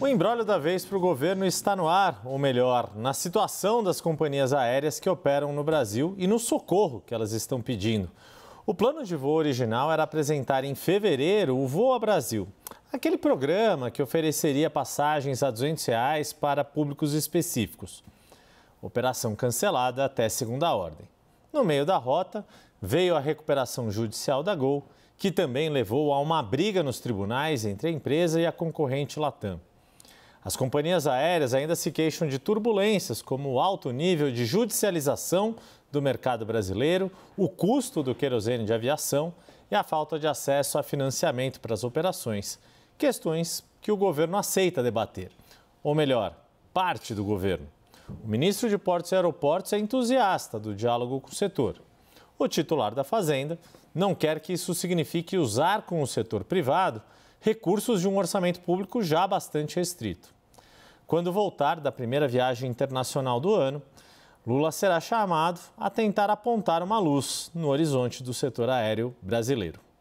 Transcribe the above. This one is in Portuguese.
O embrólio da vez para o governo está no ar, ou melhor, na situação das companhias aéreas que operam no Brasil e no socorro que elas estão pedindo. O plano de voo original era apresentar em fevereiro o a Brasil, aquele programa que ofereceria passagens a R$ 200 reais para públicos específicos. Operação cancelada até segunda ordem. No meio da rota, veio a recuperação judicial da Gol, que também levou a uma briga nos tribunais entre a empresa e a concorrente Latam. As companhias aéreas ainda se queixam de turbulências, como o alto nível de judicialização do mercado brasileiro, o custo do querosene de aviação e a falta de acesso a financiamento para as operações. Questões que o governo aceita debater. Ou melhor, parte do governo. O ministro de Portos e Aeroportos é entusiasta do diálogo com o setor. O titular da Fazenda não quer que isso signifique usar com o setor privado recursos de um orçamento público já bastante restrito. Quando voltar da primeira viagem internacional do ano, Lula será chamado a tentar apontar uma luz no horizonte do setor aéreo brasileiro.